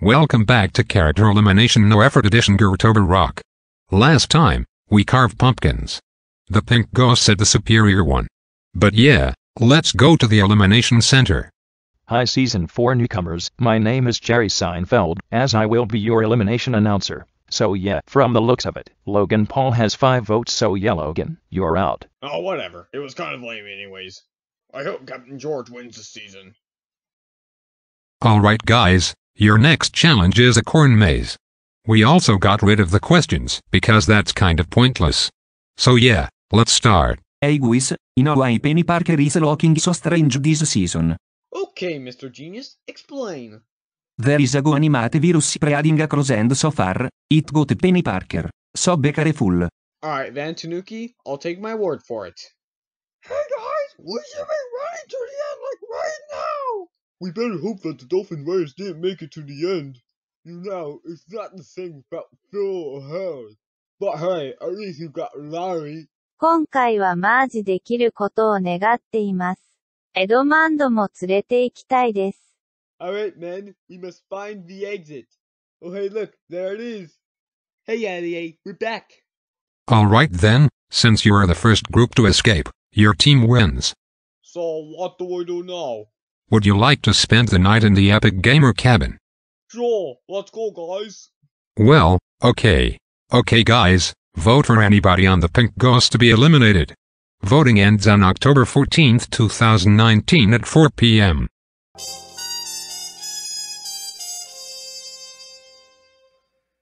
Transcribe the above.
Welcome back to Character Elimination No Effort Edition Gurutober Rock. Last time, we carved pumpkins. The pink ghost said the superior one. But yeah, let's go to the Elimination Center. Hi Season 4 newcomers, my name is Jerry Seinfeld, as I will be your elimination announcer. So yeah, from the looks of it, Logan Paul has 5 votes so yeah Logan, you're out. Oh whatever, it was kind of lame anyways. I hope Captain George wins the season. Alright guys, your next challenge is a corn maze. We also got rid of the questions, because that's kind of pointless. So yeah, let's start. Hey guys, you know why Penny Parker is looking so strange this season? Okay, Mr. Genius, explain. There is a go animate virus spreading across end so far, it got Penny Parker. So be careful. Alright, Van Tanuki, I'll take my word for it. Hey guys, we should be running to the end like right now! We better hope that the dolphin wires didn't make it to the end. You know, it's not the same without Phil or Harry. But hey, at least you got Larry. 今回はマージできることを願っています。エドマンドも連れて行きたいです。Alright, men, we must find the exit. Oh, hey, look, there it is. Hey, Allie, we're back. Alright then, since you are the first group to escape, your team wins. So, what do we do now? Would you like to spend the night in the Epic Gamer cabin? Sure, let's go guys. Well, okay. Okay guys, vote for anybody on the pink ghost to be eliminated. Voting ends on October 14, 2019 at 4 p.m.